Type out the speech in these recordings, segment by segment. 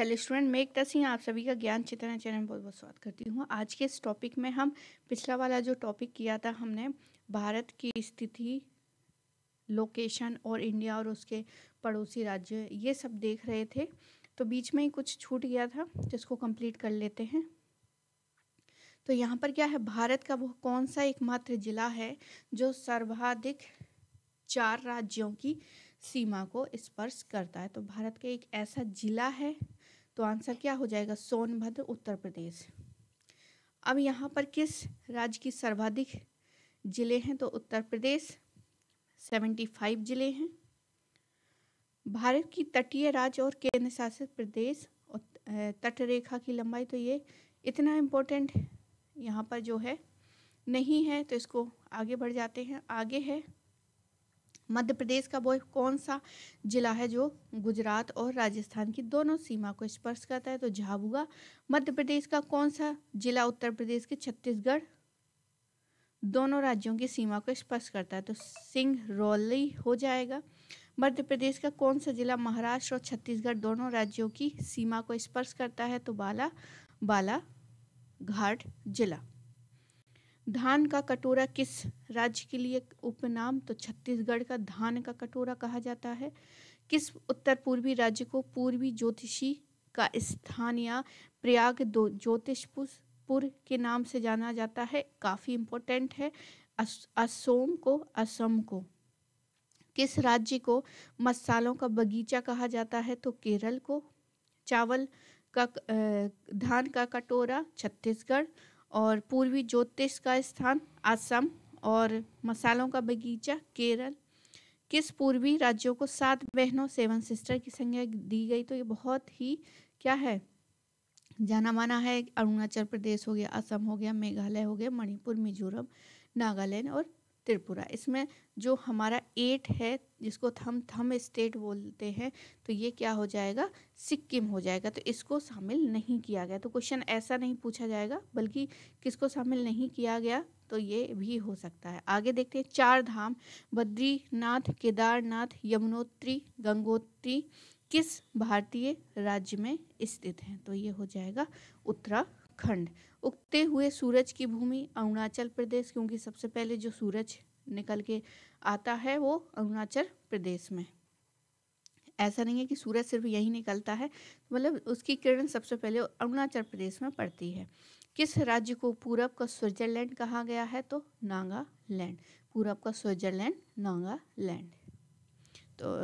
hello student मैं एकता सिंह आप सभी का ज्ञान चेतना चैनल में बहुत बहुत स्वागत करती हूँ आज के इस टॉपिक में हम पिछला वाला जो टॉपिक किया था हमने भारत की स्थिति लोकेशन और इंडिया और उसके पड़ोसी राज्य ये सब देख रहे थे तो बीच में ही कुछ छूट गया था जिसको कंप्लीट कर लेते हैं तो यहाँ पर क्या है भारत का वो कौन सा एकमात्र जिला है जो सर्वाधिक चार राज्यों की सीमा को स्पर्श करता है तो भारत का एक ऐसा जिला है तो आंसर क्या हो जाएगा सोनभद्र उत्तर प्रदेश अब यहाँ पर किस राज्य की सर्वाधिक जिले हैं तो उत्तर प्रदेश सेवेंटी फाइव जिले हैं भारत की तटीय राज्य और केंद्र शासित प्रदेश तटरेखा की लंबाई तो ये इतना इम्पोर्टेंट यहाँ पर जो है नहीं है तो इसको आगे बढ़ जाते हैं आगे है मध्य प्रदेश का वो कौन सा जिला है जो गुजरात और राजस्थान की दोनों सीमा को स्पर्श करता है तो झाबुआ मध्य प्रदेश का कौन सा जिला उत्तर प्रदेश के छत्तीसगढ़ दोनों राज्यों की सीमा को स्पर्श करता है तो रौली हो जाएगा मध्य प्रदेश का कौन सा जिला महाराष्ट्र और छत्तीसगढ़ दोनों राज्यों की सीमा को स्पर्श करता है तो बाला बाला घाट जिला धान का कटोरा किस राज्य के लिए उपनाम तो छत्तीसगढ़ का धान का कटोरा कहा जाता है किस उत्तर पूर्वी राज्य को पूर्वी ज्योतिषी का स्थान या प्रयाग ज्योतिषपुर के नाम से जाना जाता है काफ़ी इम्पोर्टेंट है अस, असोम को असम को किस राज्य को मसालों का बगीचा कहा जाता है तो केरल को चावल का धान का कटोरा छत्तीसगढ़ और पूर्वी ज्योतिष का स्थान असम और मसालों का बगीचा केरल किस पूर्वी राज्यों को सात बहनों सेवन सिस्टर की संज्ञा दी गई तो ये बहुत ही क्या है जाना माना है अरुणाचल प्रदेश हो गया असम हो गया मेघालय हो गया मणिपुर मिजोरम नागालैंड और त्रिपुरा इसमें जो हमारा एट है जिसको थम थम स्टेट बोलते हैं तो ये क्या हो जाएगा सिक्किम हो जाएगा तो इसको शामिल नहीं किया गया तो क्वेश्चन ऐसा नहीं पूछा जाएगा बल्कि किसको शामिल नहीं किया गया तो ये भी हो सकता है आगे देखते हैं चार धाम बद्रीनाथ केदारनाथ यमुनोत्री गंगोत्री किस भारतीय राज्य में स्थित हैं तो ये हो जाएगा उत्तराखंड उगते हुए सूरज की भूमि अरुणाचल प्रदेश क्योंकि सबसे पहले जो सूरज निकल के आता है वो अरुणाचल प्रदेश में ऐसा नहीं है कि सूरज सिर्फ यही निकलता है मतलब उसकी किरण सबसे पहले अरुणाचल प्रदेश में पड़ती है किस राज्य को पूरब का स्विट्जरलैंड कहा गया है तो नागालैंड पूरब का स्विट्जरलैंड नागालैंड तो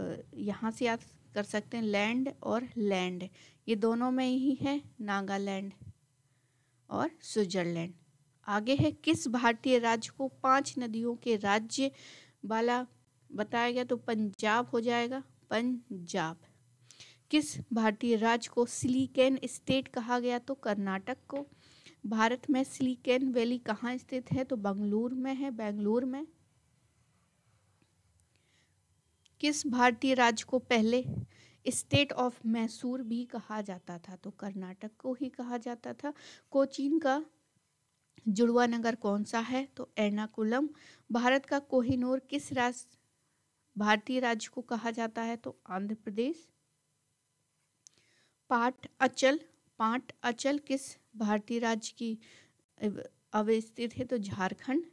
यहाँ से आप कर सकते हैं लैंड और लैंड ये दोनों में ही है नागालैंड और स्विट्जरलैंड आगे है किस भारतीय राज्य को पांच नदियों के राज्य वाला बताया गया तो पंजाब हो जाएगा पंजाब किस भारतीय राज्य को सिलिकेन स्टेट कहा गया तो कर्नाटक को भारत में सिलिकेन वैली कहाँ स्थित है तो बंगलोर में है बेंगलोर में किस भारतीय राज्य को पहले स्टेट ऑफ मैसूर भी कहा जाता था तो कर्नाटक को ही कहा जाता था कोचीन का जुड़वा नगर कौन सा है तो एर्नाकुलम भारत का कोहिनूर किस राज्य भारतीय राज्य को कहा जाता है तो आंध्र प्रदेश पाट अचल पाट अचल किस भारतीय राज्य की अवस्थित है तो झारखंड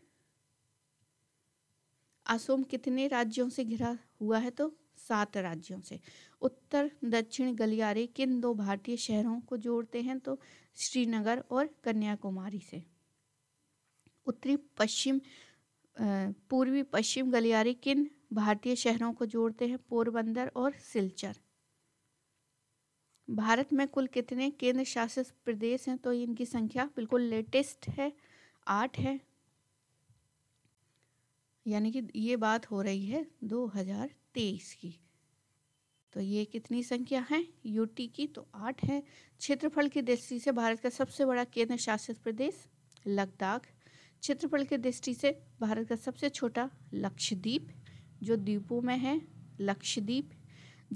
असोम कितने राज्यों से घिरा हुआ है तो सात राज्यों से उत्तर दक्षिण गलियारे किन दो भारतीय शहरों को जोड़ते हैं तो श्रीनगर और कन्याकुमारी से उत्तरी पश्चिम पूर्वी पश्चिम गलियारे किन भारतीय शहरों को जोड़ते हैं पोरबंदर और सिलचर भारत में कुल कितने केंद्र शासित प्रदेश हैं तो इनकी संख्या बिल्कुल लेटेस्ट है आठ है यानी कि ये बात हो रही है हजार तेईस की तो ये कितनी संख्या है यूटी की तो आठ है क्षेत्रफल की दृष्टि से भारत का सबसे बड़ा केंद्र शासित प्रदेश लद्दाख क्षेत्रफल की दृष्टि से भारत का सबसे छोटा लक्षद्वीप जो द्वीपों में है लक्षद्वीप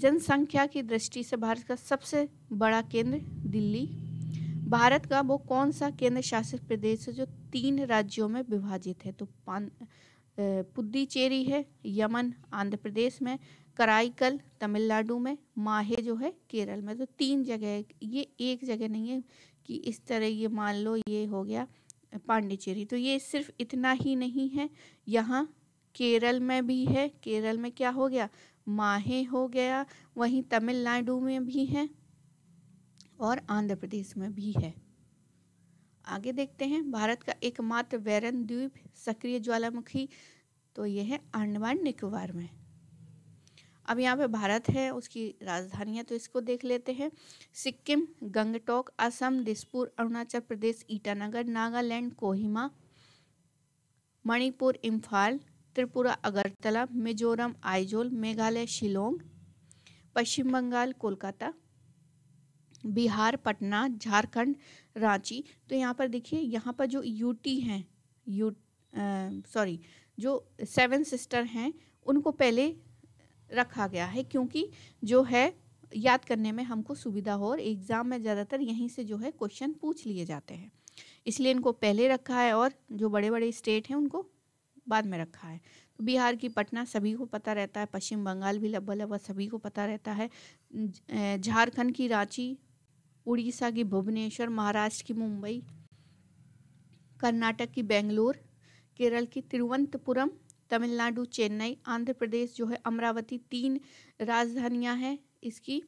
जनसंख्या की दृष्टि से भारत का सबसे बड़ा केंद्र दिल्ली भारत का वो कौन सा केंद्र शासित प्रदेश है जो तीन राज्यों में विभाजित है तो पुद्दीचेरी है यमन आंध्र प्रदेश में कराईकल तमिलनाडु में माहे जो है केरल में तो तीन जगह ये एक जगह नहीं है कि इस तरह ये मान लो ये हो गया पांडिचेरी तो ये सिर्फ इतना ही नहीं है यहाँ केरल में भी है केरल में क्या हो गया माहे हो गया वहीं तमिलनाडु में भी है और आंध्र प्रदेश में भी है आगे देखते हैं भारत का एकमात्र वैरन द्वीप सक्रिय ज्वालामुखी तो ये है अंडमान निकोबार में अब यहाँ पे भारत है उसकी राजधानियाँ तो इसको देख लेते हैं सिक्किम गंगटोक असम दिसपुर अरुणाचल प्रदेश ईटानगर नागालैंड कोहिमा मणिपुर इम्फाल त्रिपुरा अगरतला मिजोरम आइजोल मेघालय शिलोंग पश्चिम बंगाल कोलकाता बिहार पटना झारखंड रांची तो यहाँ पर देखिए यहाँ पर जो यूटी हैं यू सॉरी जो सेवन सिस्टर हैं उनको पहले रखा गया है क्योंकि जो है याद करने में हमको सुविधा हो और एग्ज़ाम में ज़्यादातर यहीं से जो है क्वेश्चन पूछ लिए जाते हैं इसलिए इनको पहले रखा है और जो बड़े बड़े स्टेट हैं उनको बाद में रखा है तो बिहार की पटना सभी को पता रहता है पश्चिम बंगाल भी लब्बा लब्बा सभी को पता रहता है झारखंड की रांची उड़ीसा की भुवनेश्वर महाराष्ट्र की मुंबई कर्नाटक की बेंगलोर केरल की तिरुवंतपुरम तमिलनाडु चेन्नई आंध्र प्रदेश जो है अमरावती तीन राजधानियां हैं इसकी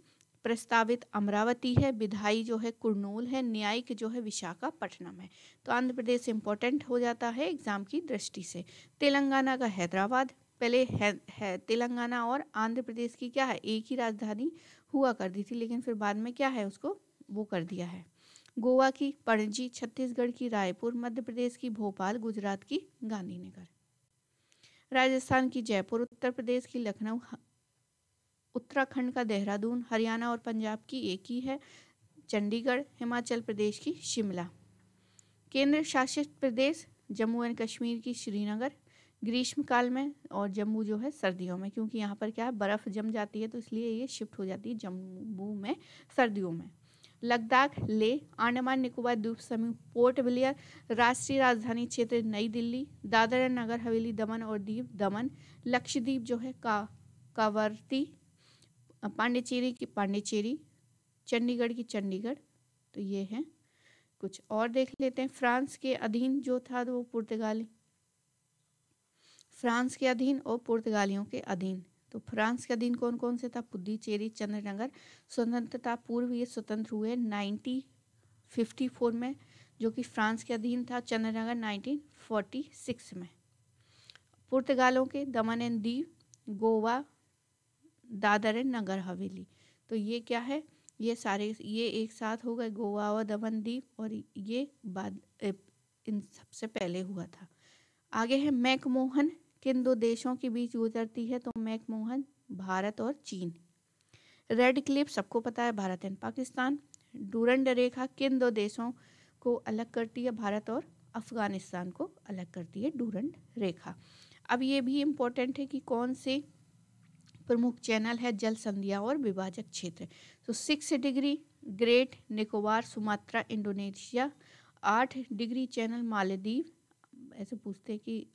प्रस्तावित अमरावती है विधायी जो है कुरनूल है न्यायिक जो है विशाखापट्टनम है तो आंध्र प्रदेश इम्पोर्टेंट हो जाता है एग्जाम की दृष्टि से तेलंगाना का हैदराबाद पहले है, है तेलंगाना और आंध्र प्रदेश की क्या है एक ही राजधानी हुआ करती थी लेकिन फिर बाद में क्या है उसको वो कर दिया है गोवा की पणजी छत्तीसगढ़ की रायपुर मध्य प्रदेश की भोपाल गुजरात की गांधीनगर राजस्थान की जयपुर उत्तर प्रदेश की लखनऊ उत्तराखंड का देहरादून हरियाणा और पंजाब की एक ही है चंडीगढ़ हिमाचल प्रदेश की शिमला केंद्र शासित प्रदेश जम्मू एंड कश्मीर की श्रीनगर ग्रीष्म काल में और जम्मू जो है सर्दियों में क्योंकि यहाँ पर क्या है बर्फ़ जम जाती है तो इसलिए ये शिफ्ट हो जाती है जम्मू में सर्दियों में लद्दाख ले आंडमान निकोबार द्वीप समूह पोर्ट विलियर राष्ट्रीय राजधानी क्षेत्र नई दिल्ली दादरा नगर हवेली दमन और दीप दमन लक्षद्वीप जो है का कावर्ती पांडिचेरी की पांडिचेरी चंडीगढ़ की चंडीगढ़ तो ये है कुछ और देख लेते हैं फ्रांस के अधीन जो था वो पुर्तगाली फ्रांस के अधीन और पुर्तगालियों के अधीन तो फ्रांस का दिन कौन कौन से था पुद्दीचेरी चंद्रनगर स्वतंत्रता पूर्व ये स्वतंत्र हुए नाइनटीन फिफ्टी फोर में जो कि फ्रांस के अधीन था चंद्रनगर नाइनटीन फोर्टी सिक्स में पुर्तगालों के दमन एंड दीव गोवा दादर एंड नगर हवेली तो ये क्या है ये सारे ये एक साथ हो गए गोवा और दमन दीप और ये बाद इन सबसे पहले हुआ था आगे है मैकमोहन किन दो देशों के बीच गुजरती है तो मैकमोहन भारत और चीन रेड क्लिप सबको पता है भारत एंड पाकिस्तान डूरंड रेखा किन दो देशों को अलग करती है भारत और अफगानिस्तान को अलग करती है डूरंड रेखा अब ये भी इम्पोर्टेंट है कि कौन से प्रमुख चैनल है जल संध्या और विभाजक क्षेत्र तो six degree Great Nicobar Sumatra Indonesia आठ डिग्री चैनल मालदीव ऐसे पूछते हैं कि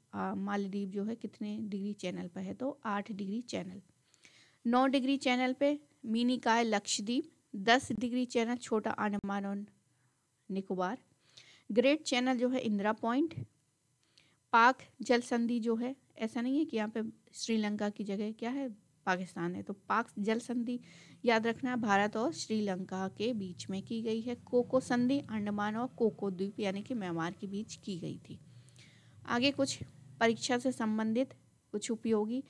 मालदीव जो है कितने डिग्री चैनल पर है तो आठ डिग्री चैनल नौ डिग्री चैनल पे काय लक्षद्वीप दस डिग्री चैनल छोटा अंडमान और निकोबार ग्रेट चैनल जो है इंदिरा पॉइंट पाक जल संधि जो है ऐसा नहीं है कि यहाँ पे श्रीलंका की जगह क्या है पाकिस्तान है तो पाक जल संधि याद रखना भारत और श्रीलंका के बीच में की गई है कोको संधि अंडमान और कोको द्वीप यानी कि म्यांमार के बीच की गई थी आगे कुछ परीक्षा से संबंधित कुछ उपयोगी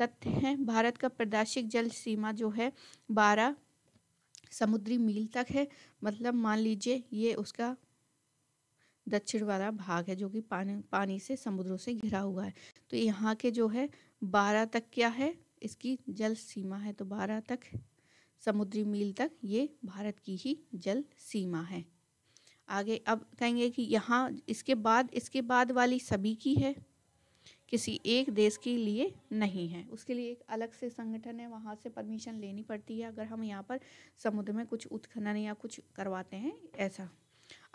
तथ्य हैं भारत का प्रदाशिक जल सीमा जो है बारह समुद्री मील तक है मतलब मान लीजिए ये उसका दक्षिण वाला भाग है जो कि पानी पानी से समुद्रों से घिरा हुआ है तो यहाँ के जो है बारह तक क्या है इसकी जल सीमा है तो बारह तक समुद्री मील तक ये भारत की ही जल सीमा है आगे अब कहेंगे कि यहाँ इसके बाद इसके बाद वाली सभी की है किसी एक देश के लिए नहीं है उसके लिए एक अलग से संगठन है वहाँ से परमिशन लेनी पड़ती है अगर हम यहाँ पर समुद्र में कुछ उत्खनन या कुछ करवाते हैं ऐसा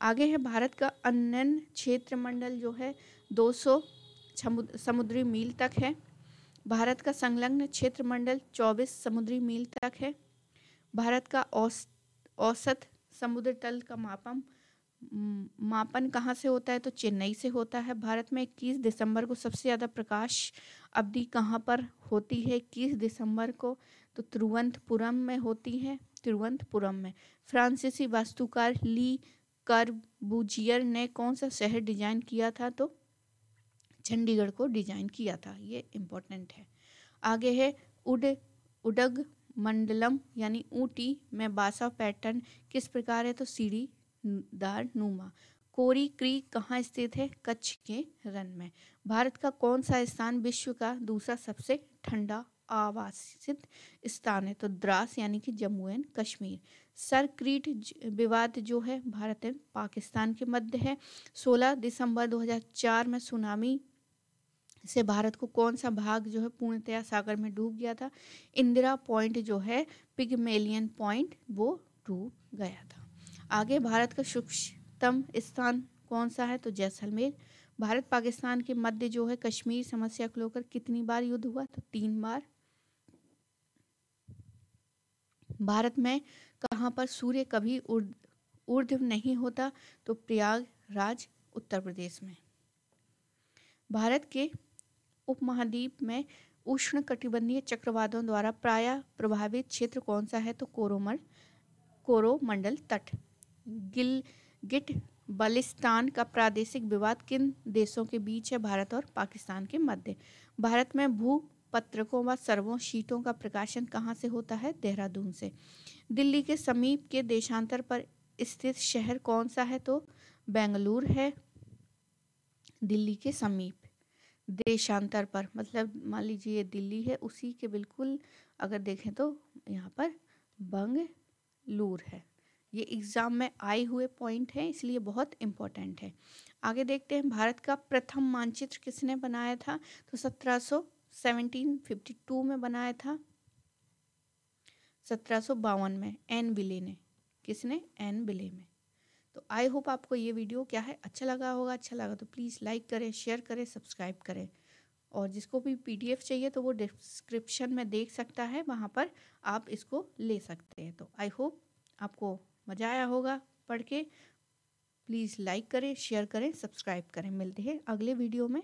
आगे है भारत का अन्य क्षेत्र मंडल जो है 200 समुद्री मील तक है भारत का संलग्न क्षेत्र मंडल 24 समुद्री मील तक है भारत का औसत औसत समुद्र तल का मापम मापन कहाँ से होता है तो चेन्नई से होता है भारत में इक्कीस दिसंबर को सबसे ज़्यादा प्रकाश अवधि कहाँ पर होती है इक्कीस दिसंबर को तो तिरुवंतपुरम में होती है तिरुवंतपुरम में फ्रांसीसी वास्तुकार ली कर्बुजियर ने कौन सा शहर डिजाइन किया था तो चंडीगढ़ को डिजाइन किया था ये इम्पोर्टेंट है आगे है उड उडग मंडलम यानी ऊटी में बासा पैटर्न किस प्रकार है तो सीढ़ी दार नुमा कोरी क्रीक कहाँ स्थित है कच्छ के रन में भारत का कौन सा स्थान विश्व का दूसरा सबसे ठंडा आवासित स्थान है तो द्रास यानी कि जम्मू एंड कश्मीर सर क्रीट विवाद जो है भारत एंड पाकिस्तान के मध्य है 16 दिसंबर 2004 में सुनामी से भारत को कौन सा भाग जो है पूर्णतया सागर में डूब गया था इंदिरा पॉइंट जो है पिगमेलियन पॉइंट वो डूब गया था आगे भारत का सूक्ष्मतम स्थान कौन सा है तो जैसलमेर भारत पाकिस्तान के मध्य जो है कश्मीर समस्या को लेकर कितनी बार युद्ध हुआ तो तीन बार भारत में कहां पर सूर्य कभी उर्ध नहीं होता तो प्रयागराज उत्तर प्रदेश में भारत के उपमहाद्वीप में उष्ण कटिबंधीय चक्रवातों द्वारा प्राय प्रभावित क्षेत्र कौन सा है तो कोरोमल कोरोमंडल तट गिल गिट बलिस्तान का प्रादेशिक विवाद किन देशों के बीच है भारत और पाकिस्तान के मध्य भारत में भू पत्रकों व सर्वों शीटों का प्रकाशन कहाँ से होता है देहरादून से दिल्ली के समीप के देशांतर पर स्थित शहर कौन सा है तो बेंगलुर है दिल्ली के समीप देशांतर पर मतलब मान लीजिए ये दिल्ली है उसी के बिल्कुल अगर देखें तो यहाँ पर बंगलूर है ये एग्ज़ाम में आए हुए पॉइंट हैं इसलिए बहुत इम्पोर्टेंट है आगे देखते हैं भारत का प्रथम मानचित्र किसने बनाया था तो सत्रह में बनाया था सत्रह में एन बिले ने किसने एन बिले में तो आई होप आपको ये वीडियो क्या है अच्छा लगा होगा अच्छा लगा तो प्लीज़ लाइक करें शेयर करें सब्सक्राइब करें और जिसको भी पीडीएफ चाहिए तो वो डिस्क्रिप्शन में देख सकता है वहाँ पर आप इसको ले सकते हैं तो आई होप आपको मज़ा आया होगा पढ़ के प्लीज़ लाइक करें शेयर करें सब्सक्राइब करें मिलते हैं अगले वीडियो में